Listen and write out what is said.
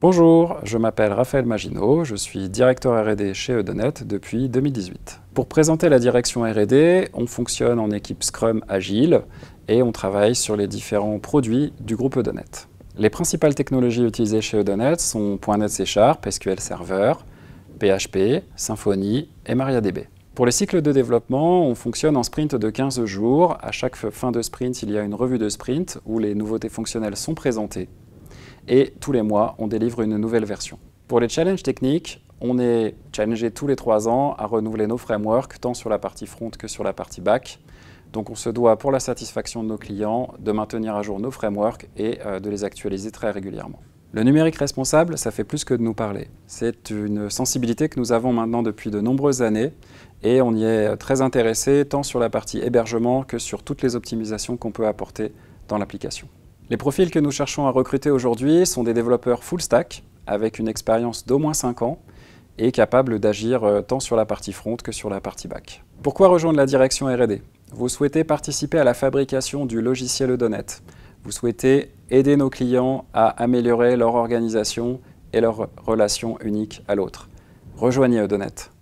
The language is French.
Bonjour, je m'appelle Raphaël Maginot, je suis directeur R&D chez Eudonet depuis 2018. Pour présenter la direction R&D, on fonctionne en équipe Scrum Agile et on travaille sur les différents produits du groupe Eudonet. Les principales technologies utilisées chez Eudonet sont .NET C SQL Server, PHP, Symfony et MariaDB. Pour les cycles de développement, on fonctionne en sprint de 15 jours. À chaque fin de sprint, il y a une revue de sprint où les nouveautés fonctionnelles sont présentées et tous les mois, on délivre une nouvelle version. Pour les challenges techniques, on est challengé tous les trois ans à renouveler nos frameworks, tant sur la partie front que sur la partie back. Donc on se doit, pour la satisfaction de nos clients, de maintenir à jour nos frameworks et euh, de les actualiser très régulièrement. Le numérique responsable, ça fait plus que de nous parler. C'est une sensibilité que nous avons maintenant depuis de nombreuses années et on y est très intéressé tant sur la partie hébergement que sur toutes les optimisations qu'on peut apporter dans l'application. Les profils que nous cherchons à recruter aujourd'hui sont des développeurs full stack avec une expérience d'au moins 5 ans et capables d'agir euh, tant sur la partie front que sur la partie back. Pourquoi rejoindre la direction R&D Vous souhaitez participer à la fabrication du logiciel Eudonet. Vous souhaitez aider nos clients à améliorer leur organisation et leur relation unique à l'autre. Rejoignez Eudonet